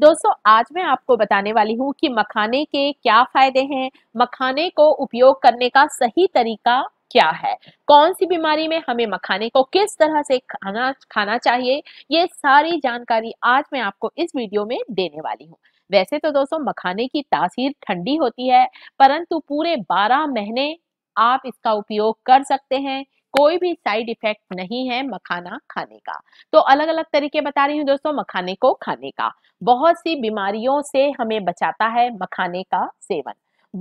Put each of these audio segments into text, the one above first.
दोस्तों आज मैं आपको बताने वाली हूँ कि मखाने के क्या फायदे हैं मखाने को उपयोग करने का सही तरीका क्या है कौन सी बीमारी में हमें मखाने को किस तरह से खाना खाना चाहिए ये सारी जानकारी आज मैं आपको इस वीडियो में देने वाली हूँ वैसे तो दोस्तों मखाने की तासीर ठंडी होती है परंतु पूरे 12 महीने आप इसका उपयोग कर सकते हैं कोई भी साइड इफेक्ट नहीं है मखाना खाने का तो अलग अलग तरीके बता रही हूँ दोस्तों मखाने को खाने का बहुत सी बीमारियों से हमें बचाता है मखाने का सेवन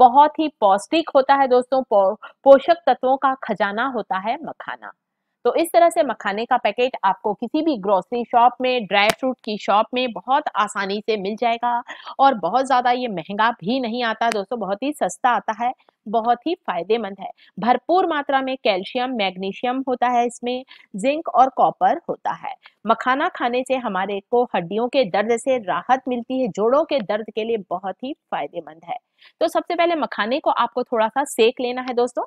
बहुत ही पौष्टिक होता है दोस्तों पो, पोषक तत्वों का खजाना होता है मखाना तो इस तरह से मखाने का पैकेट आपको किसी भी ग्रोसरी शॉप में ड्राई फ्रूट की शॉप में बहुत आसानी से मिल जाएगा और बहुत ज़्यादा ये महंगा भी नहीं आता दोस्तों बहुत ही सस्ता आता है बहुत ही फायदेमंद है भरपूर मात्रा में कैल्शियम मैग्नीशियम होता है इसमें जिंक और कॉपर होता है मखाना खाने से हमारे को हड्डियों के दर्द से राहत मिलती है जोड़ों के दर्द के लिए बहुत ही फायदेमंद है तो सबसे पहले मखाने को आपको थोड़ा सा सेक लेना है दोस्तों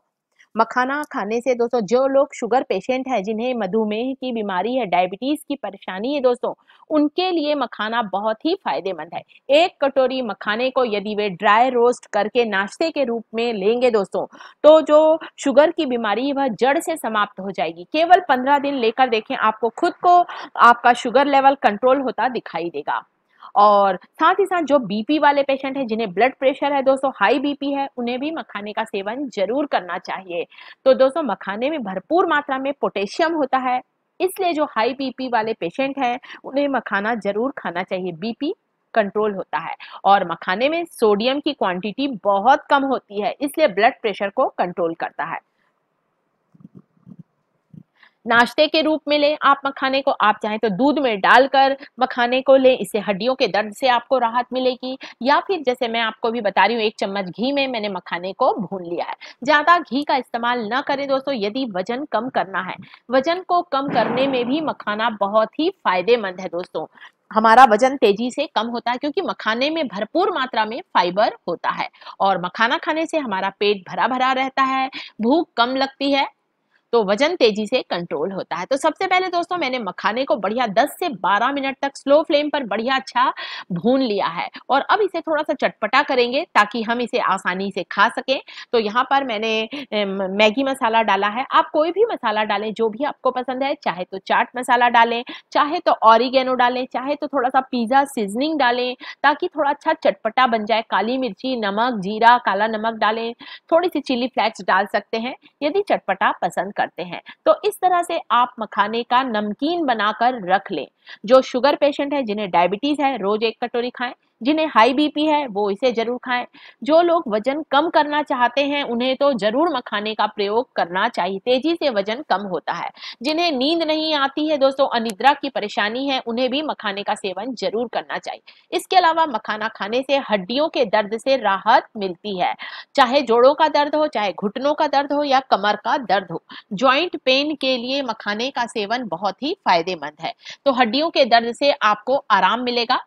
मखाना खाने से दोस्तों जो लोग शुगर पेशेंट है जिन्हें मधुमेह की बीमारी है डायबिटीज की परेशानी है दोस्तों उनके लिए मखाना बहुत ही फायदेमंद है एक कटोरी मखाने को यदि वे ड्राई रोस्ट करके नाश्ते के रूप में लेंगे दोस्तों तो जो शुगर की बीमारी वह जड़ से समाप्त हो जाएगी केवल पंद्रह दिन लेकर देखें आपको खुद को आपका शुगर लेवल कंट्रोल होता दिखाई देगा और साथ ही साथ जो बीपी वाले पेशेंट हैं जिन्हें ब्लड प्रेशर है दोस्तों हाई बीपी है उन्हें भी मखाने का सेवन जरूर करना चाहिए तो दोस्तों मखाने में भरपूर मात्रा में पोटेशियम होता है इसलिए जो हाई बीपी वाले पेशेंट हैं उन्हें मखाना जरूर खाना चाहिए बीपी कंट्रोल होता है और मखाने में सोडियम की क्वांटिटी बहुत कम होती है इसलिए ब्लड प्रेशर को कंट्रोल करता है नाश्ते के रूप में लें आप मखाने को आप चाहें तो दूध में डालकर मखाने को लें इससे हड्डियों के दर्द से आपको राहत मिलेगी या फिर जैसे मैं आपको भी बता रही हूँ एक चम्मच घी में मैंने मखाने को भून लिया है ज़्यादा घी का इस्तेमाल न करें दोस्तों यदि वजन कम करना है वजन को कम करने में भी मखाना बहुत ही फायदेमंद है दोस्तों हमारा वजन तेजी से कम होता है क्योंकि मखाने में भरपूर मात्रा में फाइबर होता है और मखाना खाने से हमारा पेट भरा भरा रहता है भूख कम लगती है तो वजन तेजी से कंट्रोल होता है तो सबसे पहले दोस्तों मैंने मखाने को बढ़िया 10 से 12 मिनट तक स्लो फ्लेम पर बढ़िया अच्छा भून लिया है और अब इसे थोड़ा सा चटपटा करेंगे ताकि हम इसे आसानी से खा सकें तो यहाँ पर मैंने मैगी मसाला डाला है आप कोई भी मसाला डालें जो भी आपको पसंद है चाहे तो चाट मसाला डालें चाहे तो ऑरिगेनो डालें चाहे तो थोड़ा सा पिज़्ज़ा सीजनिंग डालें ताकि थोड़ा अच्छा चटपटा बन जाए काली मिर्ची नमक जीरा काला नमक डालें थोड़ी सी चिली फ्लैक्स डाल सकते हैं यदि चटपटा पसंद करते हैं तो इस तरह से आप मखाने का नमकीन बनाकर रख लें जो शुगर पेशेंट है जिन्हें डायबिटीज़ है रोज एक कटोरी खाएं जिन्हें हाई बीपी है वो इसे जरूर खाएं जो लोग वजन कम करना चाहते हैं उन्हें तो जरूर मखाने का प्रयोग करना चाहिए तेजी से वजन कम होता है जिन्हें नींद नहीं आती है दोस्तों अनिद्रा की परेशानी है उन्हें भी मखाने का सेवन जरूर करना चाहिए इसके अलावा मखाना खाने से हड्डियों के दर्द से राहत मिलती है चाहे जोड़ों का दर्द हो चाहे घुटनों का दर्द हो या कमर का दर्द हो ज्वाइंट पेन के लिए मखाने का सेवन बहुत ही फायदेमंद है तो हड्डियों के दर्द से आपको आराम मिलेगा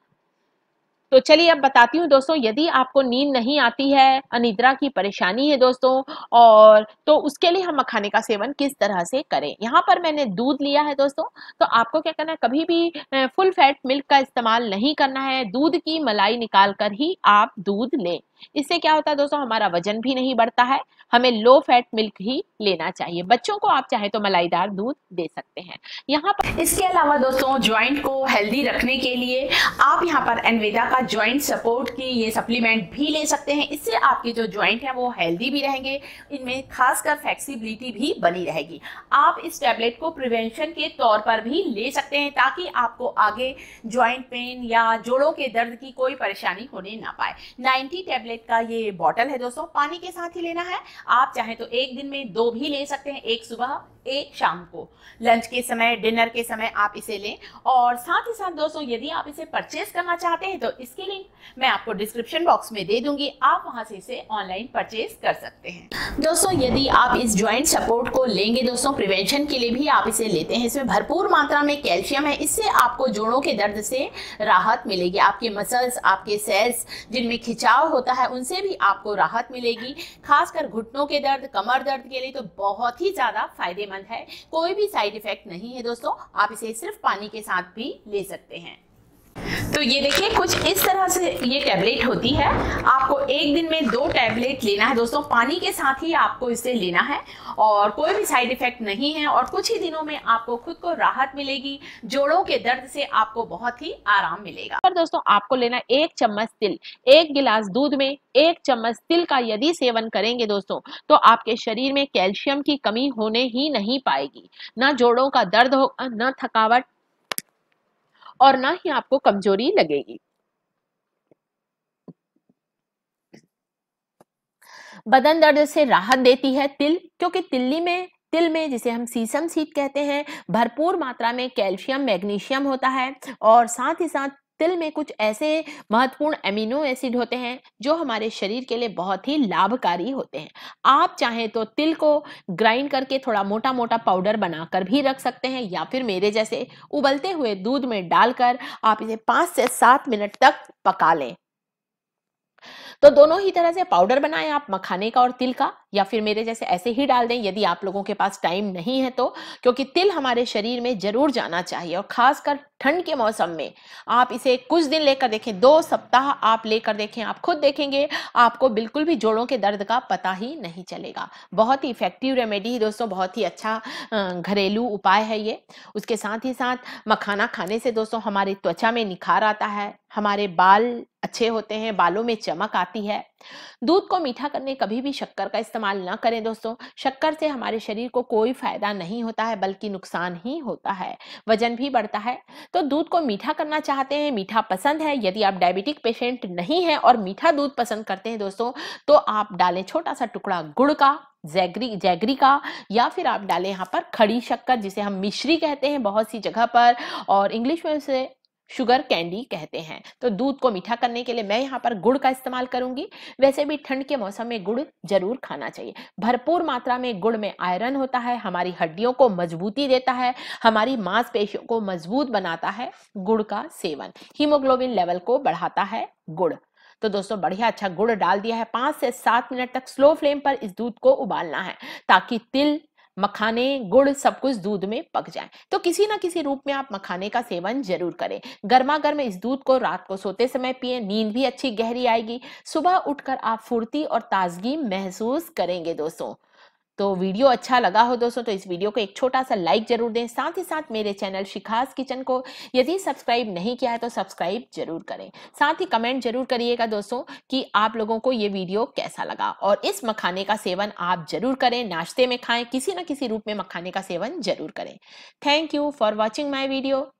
तो चलिए अब बताती हूँ दोस्तों यदि आपको नींद नहीं आती है अनिद्रा की परेशानी है दोस्तों और तो उसके लिए हम मखाने का सेवन किस तरह से करें यहाँ पर मैंने दूध लिया है दोस्तों तो आपको क्या करना है कभी भी फुल फैट मिल्क का इस्तेमाल नहीं करना है दूध की मलाई निकाल कर ही आप दूध लें इससे क्या होता है दोस्तों हमारा वजन भी नहीं बढ़ता है हमें लो फैट मिल्क ही लेना चाहिए बच्चों को आप चाहे तो मलाईदार दूध दे सकते हैं यहाँ पर इसके अलावा दोस्तों ज्वाइंट को हेल्दी रखने के लिए आप यहाँ पर एनवेदा का ज्वाइंट सपोर्ट की ये सप्लीमेंट भी ले सकते हैं इससे आपके जो ज्वाइंट है वो हेल्दी भी रहेंगे इनमें खासकर फ्लेक्सीबिलिटी भी बनी रहेगी आप इस टेबलेट को प्रिवेंशन के तौर पर भी ले सकते हैं ताकि आपको आगे ज्वाइंट पेन या जोड़ों के दर्द की कोई परेशानी होने ना पाए नाइन्टी टेबलेट टेबलेट का ये बॉटल है दोस्तों पानी के साथ ही लेना है आप चाहे तो एक दिन में दो भी ले सकते हैं एक सुबह ए शाम को लंच के समय डिनर के समय आप इसे लें और साथ ही साथ दोस्तों यदि आप इसे परचेज करना चाहते हैं तो इसके लिंक मैं आपको डिस्क्रिप्शन बॉक्स में दे दूंगी आप वहां से इसे ऑनलाइन परचेज कर सकते हैं दोस्तों यदि आप इस ज्वाइंट सपोर्ट को लेंगे दोस्तों प्रिवेंशन के लिए भी आप इसे लेते हैं इसमें भरपूर मात्रा में कैल्शियम है इससे आपको जोड़ों के दर्द से राहत मिलेगी आपके मसल्स आपके सेल्स जिनमें खिंचाव होता है उनसे भी आपको राहत मिलेगी खासकर घुटनों के दर्द कमर दर्द के लिए तो बहुत ही ज़्यादा फायदेमंद फायदेमंद है कोई भी साइड इफेक्ट नहीं है दोस्तों आप इसे सिर्फ पानी के साथ भी ले सकते हैं तो ये देखिए कुछ इस तरह से ये टैबलेट होती है आपको एक दिन में दो टैबलेट लेना है दोस्तों पानी के साथ ही आपको इसे लेना है और कोई भी साइड इफेक्ट नहीं है और कुछ ही दिनों में आपको खुद को राहत मिलेगी जोड़ों के दर्द से आपको बहुत ही आराम मिलेगा पर दोस्तों आपको लेना एक चम्मच तिल एक गिलास दूध में एक चम्मच तिल का यदि सेवन करेंगे दोस्तों तो आपके शरीर में कैल्शियम की कमी होने ही नहीं पाएगी ना जोड़ों का दर्द होगा न थकावट और ना ही आपको कमजोरी लगेगी बदन दर्द से राहत देती है तिल क्योंकि तिल्ली में तिल में जिसे हम सीसम सीट कहते हैं भरपूर मात्रा में कैल्शियम मैग्नीशियम होता है और साथ ही साथ तिल में कुछ ऐसे महत्वपूर्ण एमिनो एसिड होते हैं जो हमारे शरीर के लिए बहुत ही लाभकारी होते हैं आप चाहें तो तिल को ग्राइंड करके थोड़ा मोटा मोटा पाउडर बनाकर भी रख सकते हैं या फिर मेरे जैसे उबलते हुए दूध में डालकर आप इसे पाँच से सात मिनट तक पका लें तो दोनों ही तरह से पाउडर बनाएं आप मखाने का और तिल का या फिर मेरे जैसे ऐसे ही डाल दें यदि आप लोगों के पास टाइम नहीं है तो क्योंकि तिल हमारे शरीर में जरूर जाना चाहिए और खासकर ठंड के मौसम में आप इसे कुछ दिन लेकर देखें दो सप्ताह आप लेकर देखें आप खुद देखेंगे आपको बिल्कुल भी जोड़ों के दर्द का पता ही नहीं चलेगा बहुत ही इफेक्टिव रेमेडी दोस्तों बहुत ही अच्छा घरेलू उपाय है ये उसके साथ ही साथ मखाना खाने से दोस्तों हमारी त्वचा में निखार आता है हमारे बाल अच्छे होते हैं बालों में चमक आती है दूध को मीठा करने कभी भी शक्कर का इस्तेमाल ना करें दोस्तों शक्कर से हमारे शरीर को कोई फायदा नहीं होता है बल्कि नुकसान ही होता है वजन भी बढ़ता है तो दूध को मीठा करना चाहते हैं मीठा पसंद है यदि आप डायबिटिक पेशेंट नहीं है और मीठा दूध पसंद करते हैं दोस्तों तो आप डालें छोटा सा टुकड़ा गुड़ का जैगरी जैगरी का या फिर आप डालें यहाँ पर खड़ी शक्कर जिसे हम मिश्री कहते हैं बहुत सी जगह पर और इंग्लिश में उसे शुगर कैंडी कहते हैं तो दूध को मीठा करने के लिए मैं यहाँ पर गुड़ का इस्तेमाल करूंगी वैसे भी ठंड के मौसम में गुड़ जरूर खाना चाहिए भरपूर मात्रा में गुड़ में आयरन होता है हमारी हड्डियों को मजबूती देता है हमारी मांसपेशियों को मजबूत बनाता है गुड़ का सेवन हीमोग्लोबिन लेवल को बढ़ाता है गुड़ तो दोस्तों बढ़िया अच्छा गुड़ डाल दिया है पांच से सात मिनट तक स्लो फ्लेम पर इस दूध को उबालना है ताकि तिल मखाने गुड़ सब कुछ दूध में पक जाए तो किसी ना किसी रूप में आप मखाने का सेवन जरूर करें गर्मा गर्म इस दूध को रात को सोते समय पिए नींद भी अच्छी गहरी आएगी सुबह उठकर आप फुर्ती और ताजगी महसूस करेंगे दोस्तों तो वीडियो अच्छा लगा हो दोस्तों तो इस वीडियो को एक छोटा सा लाइक जरूर दें साथ ही साथ मेरे चैनल शिखास किचन को यदि सब्सक्राइब नहीं किया है तो सब्सक्राइब जरूर करें साथ ही कमेंट जरूर करिएगा दोस्तों कि आप लोगों को ये वीडियो कैसा लगा और इस मखाने का सेवन आप जरूर करें नाश्ते में खाएं किसी न किसी रूप में मखाने का सेवन जरूर करें thank you for watching my video